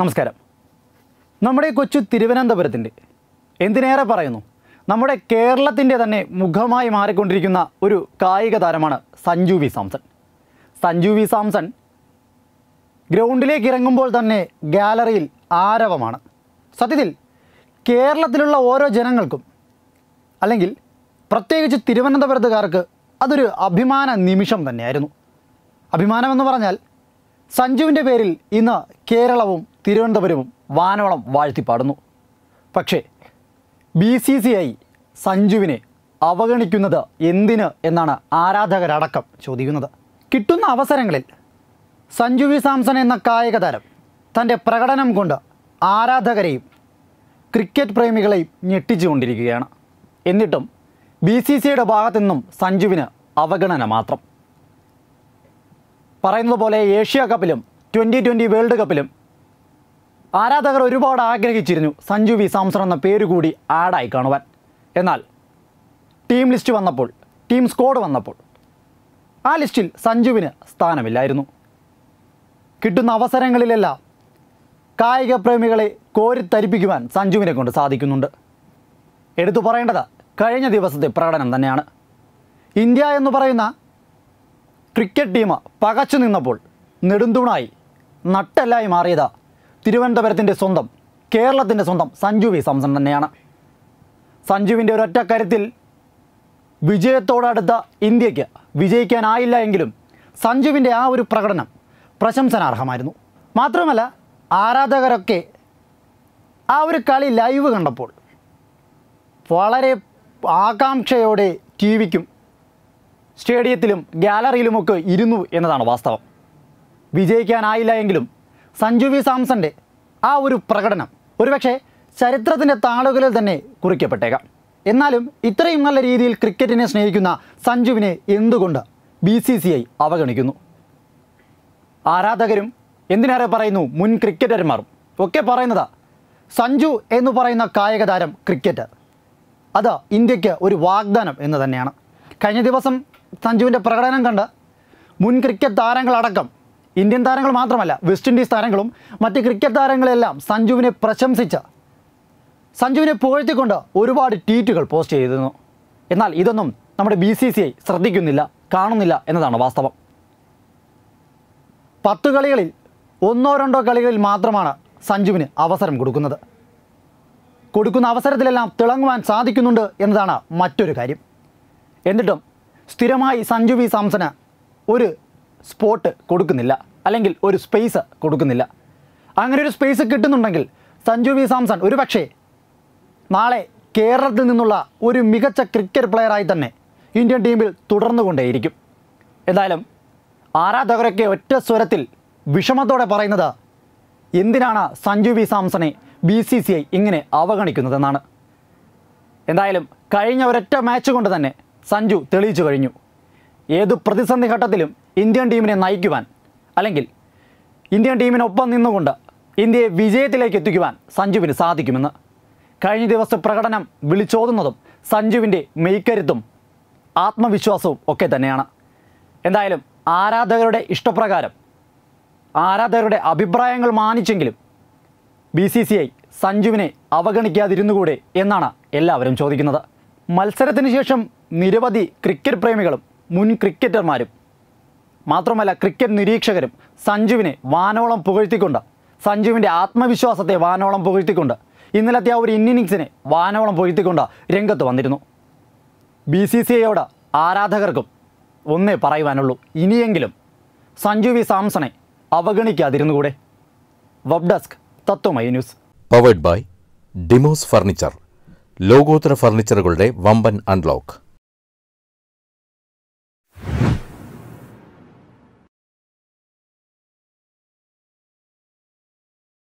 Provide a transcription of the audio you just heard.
നമസ്കാരം നമ്മുടെ കൊച്ചു തിരുവനന്തപുരത്തിൻ്റെ എന്തിനേറെ പറയുന്നു നമ്മുടെ കേരളത്തിൻ്റെ തന്നെ മുഖമായി മാറിക്കൊണ്ടിരിക്കുന്ന ഒരു കായിക താരമാണ് സഞ്ജു വി സാംസൺ സഞ്ജു വി സാംസൺ ഗ്രൗണ്ടിലേക്ക് ഇറങ്ങുമ്പോൾ തന്നെ ഗാലറിയിൽ ആരവമാണ് സത്യത്തിൽ കേരളത്തിലുള്ള ഓരോ ജനങ്ങൾക്കും അല്ലെങ്കിൽ പ്രത്യേകിച്ച് തിരുവനന്തപുരത്തുകാർക്ക് അതൊരു അഭിമാന നിമിഷം തന്നെയായിരുന്നു അഭിമാനമെന്ന് പറഞ്ഞാൽ സഞ്ജുവിൻ്റെ പേരിൽ ഇന്ന് കേരളവും തിരുവനന്തപുരവും വാനോളം വാഴ്ത്തിപ്പാടുന്നു പക്ഷേ ബി സി സി ഐ സഞ്ജുവിനെ അവഗണിക്കുന്നത് എന്തിന് എന്നാണ് ആരാധകരടക്കം ചോദിക്കുന്നത് കിട്ടുന്ന അവസരങ്ങളിൽ സഞ്ജു വി സാംസൺ എന്ന കായിക താരം തൻ്റെ പ്രകടനം കൊണ്ട് ആരാധകരെയും ക്രിക്കറ്റ് പ്രേമികളെയും ഞെട്ടിച്ചുകൊണ്ടിരിക്കുകയാണ് എന്നിട്ടും ബി സി സിയുടെ ഭാഗത്തു നിന്നും സഞ്ജുവിന് അവഗണന മാത്രം പറയുന്നത് പോലെ ഏഷ്യ കപ്പിലും ട്വൻ്റി ട്വൻ്റി വേൾഡ് കപ്പിലും ആരാധകർ ഒരുപാട് ആഗ്രഹിച്ചിരുന്നു സഞ്ജു വി സാംസൺ എന്ന പേര് കൂടി ആഡായി കാണുവാൻ എന്നാൽ ടീം ലിസ്റ്റ് വന്നപ്പോൾ ടീം സ്കോഡ് വന്നപ്പോൾ ആ ലിസ്റ്റിൽ സഞ്ജുവിന് സ്ഥാനമില്ലായിരുന്നു കിട്ടുന്ന അവസരങ്ങളിലെല്ലാം കായിക പ്രേമികളെ കോരിത്തരിപ്പിക്കുവാൻ സഞ്ജുവിനെ കൊണ്ട് സാധിക്കുന്നുണ്ട് എടുത്തു പറയേണ്ടത് കഴിഞ്ഞ ദിവസത്തെ പ്രകടനം തന്നെയാണ് ഇന്ത്യ എന്ന് പറയുന്ന ക്രിക്കറ്റ് ടീം പകച്ചു നിന്നപ്പോൾ നെടുന്തൂണായി നട്ടല്ലായി മാറിയത് തിരുവനന്തപുരത്തിൻ്റെ സ്വന്തം കേരളത്തിൻ്റെ സ്വന്തം സഞ്ജു വി സാംസൺ തന്നെയാണ് സഞ്ജുവിൻ്റെ ഒരൊറ്റ കരുത്തിൽ വിജയത്തോടടുത്ത ഇന്ത്യക്ക് വിജയിക്കാനായില്ല എങ്കിലും സഞ്ജുവിൻ്റെ ആ ഒരു പ്രകടനം പ്രശംസനാർഹമായിരുന്നു മാത്രമല്ല ആരാധകരൊക്കെ ആ ഒരു കളി ലൈവ് കണ്ടപ്പോൾ വളരെ ആകാംക്ഷയോടെ ടി വിക്കും സ്റ്റേഡിയത്തിലും ഗാലറിയിലുമൊക്കെ ഇരുന്നു എന്നതാണ് വാസ്തവം വിജയിക്കാനായില്ല എങ്കിലും സഞ്ജു വി സാംസന്റെ ആ ഒരു പ്രകടനം ഒരുപക്ഷെ ചരിത്രത്തിൻ്റെ താളുകളിൽ തന്നെ കുറിക്കപ്പെട്ടേക്കാം എന്നാലും ഇത്രയും നല്ല രീതിയിൽ ക്രിക്കറ്റിനെ സ്നേഹിക്കുന്ന സഞ്ജുവിനെ എന്തുകൊണ്ട് ബി സി സി ഐ അവഗണിക്കുന്നു ആരാധകരും എന്തിനേറെ പറയുന്നു മുൻ ക്രിക്കറ്റർമാരും ഒക്കെ പറയുന്നതാ സഞ്ജു എന്ന് പറയുന്ന കായിക താരം ക്രിക്കറ്റ് അത് ഇന്ത്യക്ക് ഒരു വാഗ്ദാനം എന്ന് തന്നെയാണ് കഴിഞ്ഞ ദിവസം സഞ്ജുവിൻ്റെ പ്രകടനം കണ്ട് മുൻ ക്രിക്കറ്റ് താരങ്ങളടക്കം ഇന്ത്യൻ താരങ്ങൾ മാത്രമല്ല വെസ്റ്റ് ഇൻഡീസ് താരങ്ങളും മറ്റ് ക്രിക്കറ്റ് താരങ്ങളെല്ലാം സഞ്ജുവിനെ പ്രശംസിച്ച സഞ്ജുവിനെ പുകഴ്ത്തിക്കൊണ്ട് ഒരുപാട് ട്വീറ്റുകൾ പോസ്റ്റ് ചെയ്തിരുന്നു എന്നാൽ ഇതൊന്നും നമ്മുടെ ബി സി സി ഐ ശ്രദ്ധിക്കുന്നില്ല കാണുന്നില്ല എന്നതാണ് വാസ്തവം പത്ത് കളികളിൽ ഒന്നോ രണ്ടോ കളികളിൽ മാത്രമാണ് സഞ്ജുവിന് അവസരം കൊടുക്കുന്നത് കൊടുക്കുന്ന അവസരത്തിലെല്ലാം തിളങ്ങുവാൻ സാധിക്കുന്നുണ്ട് എന്നതാണ് മറ്റൊരു കാര്യം എന്നിട്ടും സ്ഥിരമായി സഞ്ജു വി സാംസന് ഒരു സ്പോട്ട് കൊടുക്കുന്നില്ല അല്ലെങ്കിൽ ഒരു സ്പേസ് കൊടുക്കുന്നില്ല അങ്ങനെ ഒരു സ്പേസ് കിട്ടുന്നുണ്ടെങ്കിൽ സഞ്ജു വി സാംസൺ ഒരു പക്ഷേ നാളെ കേരളത്തിൽ നിന്നുള്ള ഒരു മികച്ച ക്രിക്കറ്റ് പ്ലെയറായി തന്നെ ഇന്ത്യൻ ടീമിൽ തുടർന്നു കൊണ്ടേയിരിക്കും എന്തായാലും ആരാധകരൊക്കെ ഒറ്റ സ്വരത്തിൽ വിഷമത്തോടെ പറയുന്നത് എന്തിനാണ് Sanju V സാംസണെ B C C I ഇങ്ങനെ അവഗണിക്കുന്നതെന്നാണ് എന്തായാലും കഴിഞ്ഞ ഒരൊറ്റ മാച്ച് കൊണ്ട് തന്നെ സഞ്ജു തെളിയിച്ചു കഴിഞ്ഞു ഏത് പ്രതിസന്ധി ഘട്ടത്തിലും ഇന്ത്യൻ ടീമിനെ നയിക്കുവാൻ അല്ലെങ്കിൽ ഇന്ത്യൻ ടീമിനൊപ്പം നിന്നുകൊണ്ട് ഇന്ത്യയെ വിജയത്തിലേക്ക് എത്തിക്കുവാൻ സഞ്ജുവിന് സാധിക്കുമെന്ന് കഴിഞ്ഞ ദിവസത്തെ പ്രകടനം വിളിച്ചോതുന്നതും സഞ്ജുവിൻ്റെ മെയ്ക്കരുത്തും ആത്മവിശ്വാസവും ഒക്കെ തന്നെയാണ് എന്തായാലും ആരാധകരുടെ ഇഷ്ടപ്രകാരം ആരാധകരുടെ അഭിപ്രായങ്ങൾ മാനിച്ചെങ്കിലും ബി സി സി ഐ സഞ്ജുവിനെ അവഗണിക്കാതിരുന്നുകൂടെ എന്നാണ് എല്ലാവരും ചോദിക്കുന്നത് മത്സരത്തിന് ശേഷം നിരവധി ക്രിക്കറ്റ് പ്രേമികളും മുൻ ക്രിക്കറ്റർമാരും മാത്രമല്ല ക്രിക്കറ്റ് നിരീക്ഷകരും സഞ്ജുവിനെ വാനോളം പുകഴ്ത്തിക്കൊണ്ട് സഞ്ജുവിൻ്റെ ആത്മവിശ്വാസത്തെ വാനോളം പുകഴ്ത്തിക്കൊണ്ട് ഇന്നലത്തെ ആ ഒരു ഇന്നിങ്സിനെ വാനോളം പുകഴ്ത്തിക്കൊണ്ട് രംഗത്ത് വന്നിരുന്നു ബി സി സി ഐയോട് ആരാധകർക്കും ഒന്നേ പറയുവാനുള്ളൂ ഇനിയെങ്കിലും Sanju V സാംസണെ അവഗണിക്കാതിരുന്നുകൂടെ web desk Tatwamayi news powered by ഡിമോസ് ഫർണിച്ചർ ലോകോത്തര ഫർണിച്ചറുകളുടെ വമ്പൻ അൺലോക്ക്